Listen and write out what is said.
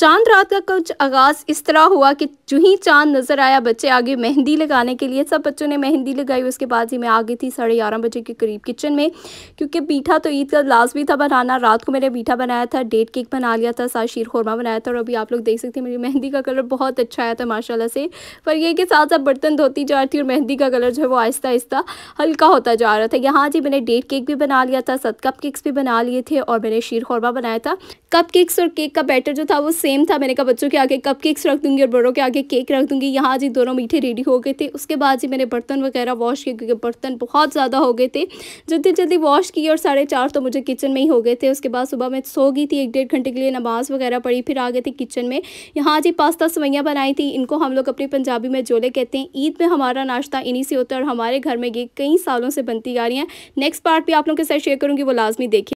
चांद रात का कुछ आगाज़ इस तरह हुआ कि जो ही चांद नज़र आया बच्चे आगे मेहंदी लगाने के लिए सब बच्चों ने मेहंदी लगाई उसके बाद ही मैं आ गई थी साढ़े ग्यारह बजे के करीब किचन में क्योंकि पीठा तो ईद का लाजमी था बनाना रात को मैंने पीठा बनाया था डेट केक बना लिया था साथ शीर खोरमा बनाया था और अभी आप लोग देख सकते हैं मेरी मेहंदी का कलर बहुत अच्छा आया था माशाला से पर यह के साथ साथ बर्तन धोती जा रही थी और मेहंदी का कलर जो है वो आहिस्ता आहिस्ता हल्का होता जा रहा था यहाँ जी मैंने डेट केक भी बना लिया था सत कप केक्स भी बना लिए थे और मैंने शीर खोरमा बनाया था कप केक्स और केक का बैटर जो था वो सेम था मैंने कहा बच्चों के आगे कप केक्स रख दूंगी और बड़ों के आगे केक रख दूँगी यहाँ जी दोनों मीठे रेडी हो गए थे उसके बाद जी मैंने बर्तन वगैरह वॉश किए क्योंकि बर्तन बहुत ज़्यादा हो गए थे जल्दी जल्दी वॉश किए और साढ़े चार तो मुझे किचन में ही हो गए थे उसके बाद सुबह मैं सो गई थी एक डेढ़ घंटे के लिए नमाज़ वगैरह पढ़ी फिर आ गए थे किचन में यहाँ जी पास्ता सवैयाँ बनाई थी इनको हम लोग अपनी पंजाबी में जोले कहते हैं ईद में हमारा नाश्ता इन्हीं से होता है और हमारे घर में ये कई सालों से बनती आ रही हैं नेक्स्ट पार्ट भी आप लोगों के साथ शेयर करूँगी वो लाजमी देखिए